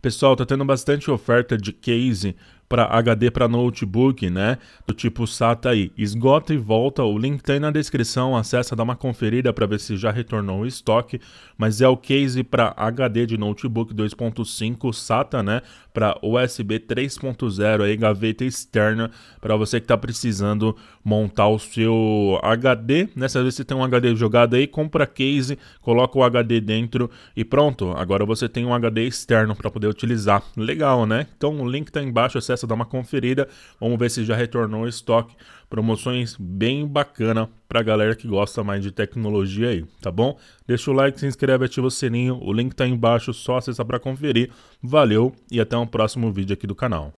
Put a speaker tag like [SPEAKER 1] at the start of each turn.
[SPEAKER 1] Pessoal, tá tendo bastante oferta de case para HD para notebook, né? Do tipo SATA aí. Esgota e volta, o link tá aí na descrição, acessa, dá uma conferida para ver se já retornou o estoque, mas é o case para HD de notebook 2.5 SATA, né? Para USB 3.0 aí, gaveta externa para você que tá precisando montar o seu HD, nessa né? vez você tem um HD jogado aí, compra case, coloca o HD dentro e pronto. Agora você tem um HD externo para poder utilizar. Legal, né? Então o link tá embaixo, acessa dar dá uma conferida. Vamos ver se já retornou o estoque. Promoções bem bacana a galera que gosta mais de tecnologia aí, tá bom? Deixa o like, se inscreve, ativa o sininho. O link está embaixo, só acessa para conferir. Valeu e até um próximo vídeo aqui do canal.